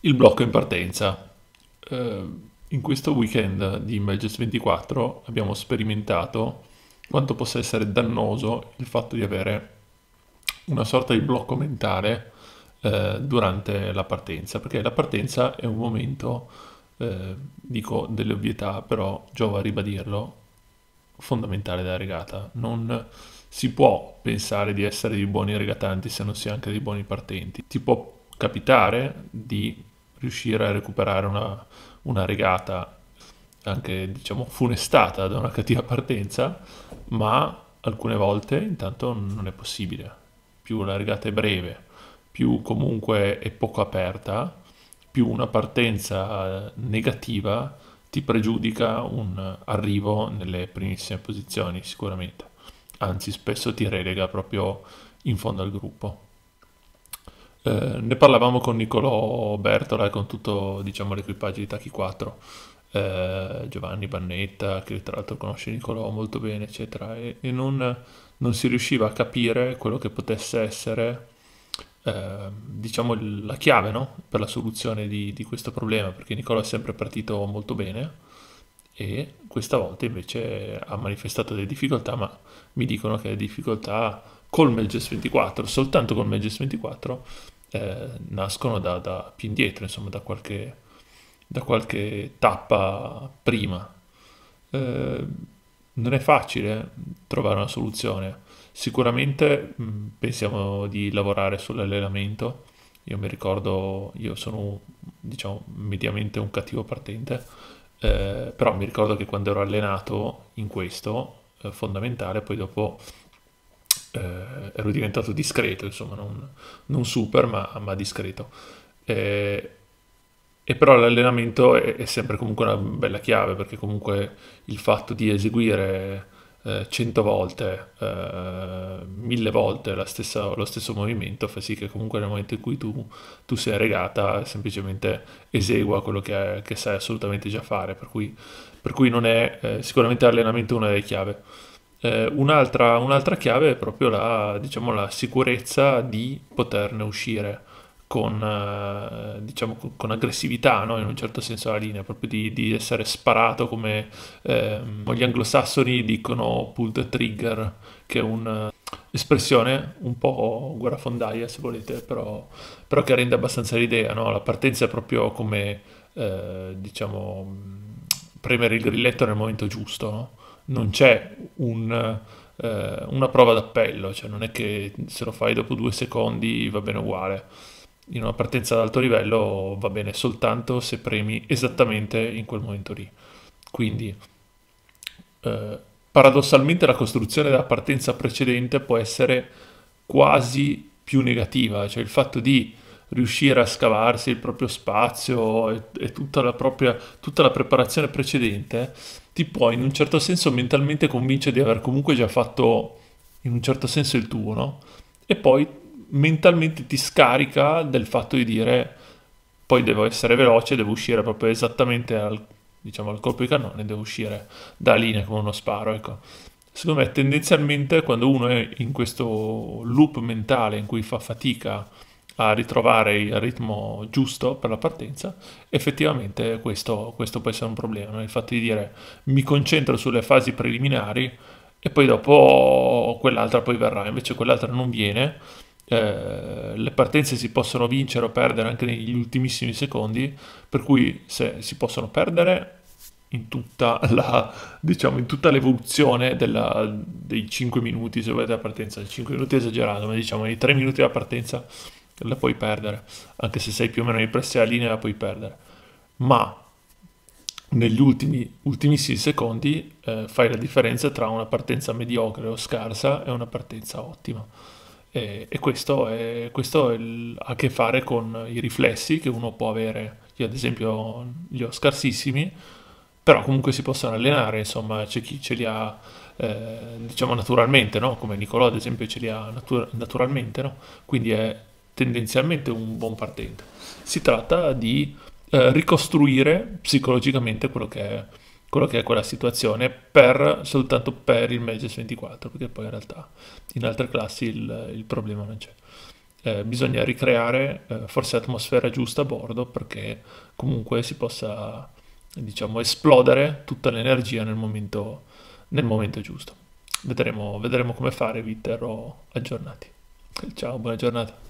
il blocco in partenza. Uh, in questo weekend di Images 24 abbiamo sperimentato quanto possa essere dannoso il fatto di avere una sorta di blocco mentale eh, durante la partenza, perché la partenza è un momento, eh, dico delle ovvietà, però giova a ribadirlo, fondamentale della regata. Non si può pensare di essere dei buoni regatanti se non si è anche dei buoni partenti. Ti può capitare di riuscire a recuperare una, una regata anche diciamo funestata da una cattiva partenza, ma alcune volte intanto non è possibile. Più la regata è breve, più comunque è poco aperta, più una partenza eh, negativa ti pregiudica un arrivo nelle primissime posizioni sicuramente. Anzi, spesso ti relega proprio in fondo al gruppo. Eh, ne parlavamo con Niccolò Bertola e con tutto diciamo, l'equipaggio di Tachi 4, eh, Giovanni Bannetta, che tra l'altro conosce Niccolò molto bene, eccetera, e, e non, non, si riusciva a capire quello che potesse essere eh, diciamo, la chiave no? per la soluzione di, di questo problema, perché Niccolò è sempre partito molto bene e questa volta invece ha manifestato delle difficoltà, ma mi dicono che le difficoltà col Melges 24, soltanto col Melges 24, eh, nascono da, da, più indietro, insomma, da qualche, da qualche tappa prima. Eh, non è facile trovare una soluzione. Sicuramente mh, mm, pensiamo di lavorare sull'allenamento. Io mi ricordo, io sono diciamo mediamente un cattivo partente eh, però mi ricordo che quando ero allenato in questo, eh, fondamentale, poi dopo eh, ero diventato discreto, insomma, non, non super, ma, ma discreto. Eh, e però l'allenamento è, è, sempre comunque una bella chiave, perché comunque il fatto di eseguire 100 eh, volte, eh, 1000 volte stessa, lo stesso movimento fa sì che comunque nel momento in cui tu, tu sei regata semplicemente esegua quello che, che sai assolutamente già fare, per cui, per cui non è eh, sicuramente l'allenamento una delle chiavi. Eh, un'altra, un'altra, chiave è proprio la, diciamo, la sicurezza di poterne uscire con, eh, diciamo, con aggressività, no? in un certo senso la linea, proprio di, di essere sparato come ehm, gli anglosassoni dicono pull the trigger, che è un'espressione eh, un po' guerrafondaia se volete, però, però che rende abbastanza l'idea, no? la partenza è proprio come eh, diciamo, premere il grilletto nel momento giusto, no? non c'è un eh, una prova d'appello, cioè non è che se lo fai dopo due secondi va bene uguale in una partenza ad alto livello va bene soltanto se premi esattamente in quel momento lì. Quindi eh, paradossalmente la costruzione della partenza precedente può essere quasi più negativa, cioè il fatto di riuscire a scavarsi il proprio spazio e, e tutta, la propria, tutta la preparazione precedente ti può in un certo senso mentalmente convincere di aver comunque già fatto in un certo senso il tuo, no? E poi mentalmente ti scarica del fatto di dire poi devo essere veloce, devo uscire proprio esattamente al, diciamo, al colpo di cannone, devo uscire da linea come uno sparo. Ecco. Secondo me tendenzialmente quando uno è in questo loop mentale in cui fa fatica a ritrovare il ritmo giusto per la partenza, effettivamente questo, questo può essere un problema. Il fatto di dire mi concentro sulle fasi preliminari e poi dopo quell'altra poi verrà, invece quell'altra non viene eh, le partenze si possono vincere o perdere anche negli ultimissimi secondi, per cui se si possono perdere in tutta, la, diciamo, in tutta l'evoluzione della, dei 5 minuti, se volete, la partenza, 5 minuti esagerato, ma diciamo nei 3 minuti della partenza la puoi perdere, anche se sei più o meno nei pressi della linea la puoi perdere, ma negli ultimi, ultimissimi secondi eh, fai la differenza tra una partenza mediocre o scarsa e una partenza ottima. E, e questo, è, questo è il, ha a che fare con i riflessi che uno può avere. Io ad esempio li ho scarsissimi, però comunque si possono allenare, insomma c'è chi ce li ha eh, diciamo naturalmente, no? come Nicolò ad esempio ce li ha natura- naturalmente, no? quindi è tendenzialmente un buon partente. Si tratta di eh, ricostruire psicologicamente quello che è quello che è quella situazione per, soltanto per il Magic 24, perché poi in realtà in altre classi il, il problema non c'è. Eh, bisogna ricreare eh, forse l'atmosfera giusta a bordo perché comunque si possa diciamo esplodere tutta l'energia nel momento, nel momento giusto. Vedremo, vedremo come fare, vi terrò aggiornati. Ciao, buona giornata.